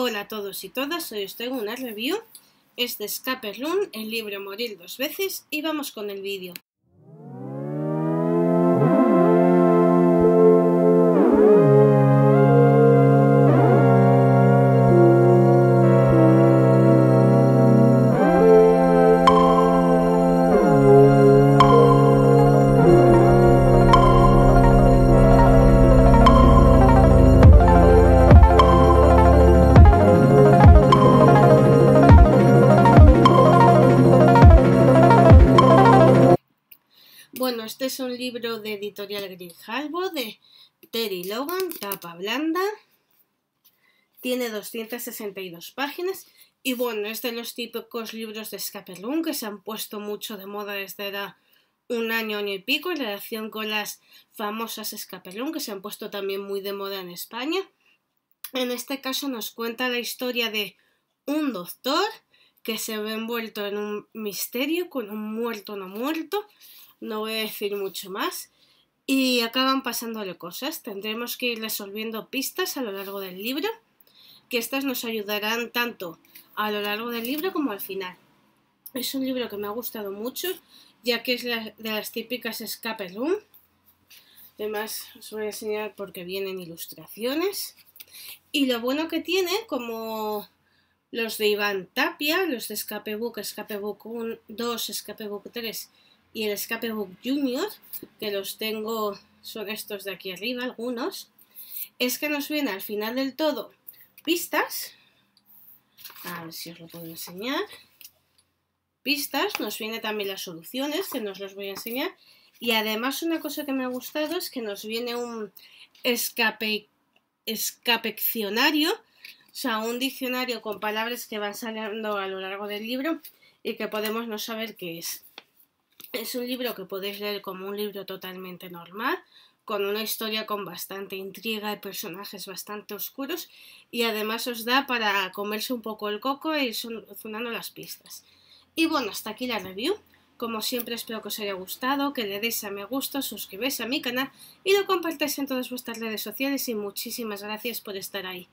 Hola a todos y todas, hoy os traigo una review. Es de Escape Room, el libro Morir dos veces y vamos con el vídeo. Bueno, este es un libro de editorial Grijalbo de Terry Logan, tapa blanda. Tiene 262 páginas. Y bueno, es de los típicos libros de escape que se han puesto mucho de moda desde era un año, año y pico en relación con las famosas escape que se han puesto también muy de moda en España. En este caso nos cuenta la historia de un doctor que se ve envuelto en un misterio con un muerto no muerto no voy a decir mucho más. Y acaban pasándole cosas. Tendremos que ir resolviendo pistas a lo largo del libro, que estas nos ayudarán tanto a lo largo del libro como al final. Es un libro que me ha gustado mucho, ya que es de las típicas escape room. Además, os voy a enseñar porque vienen ilustraciones. Y lo bueno que tiene, como los de Iván Tapia, los de Escape Book, Escape Book 1, 2, Escape Book 3 y el Escape Junior, que los tengo, son estos de aquí arriba, algunos, es que nos viene al final del todo pistas, a ver si os lo puedo enseñar, pistas, nos viene también las soluciones, que nos los voy a enseñar, y además una cosa que me ha gustado es que nos viene un escape, escapeccionario, o sea, un diccionario con palabras que van saliendo a lo largo del libro y que podemos no saber qué es. Es un libro que podéis leer como un libro totalmente normal, con una historia con bastante intriga y personajes bastante oscuros y además os da para comerse un poco el coco e ir sonando las pistas. Y bueno, hasta aquí la review. Como siempre espero que os haya gustado, que le deis a me gusta, suscribáis a mi canal y lo compartáis en todas vuestras redes sociales y muchísimas gracias por estar ahí.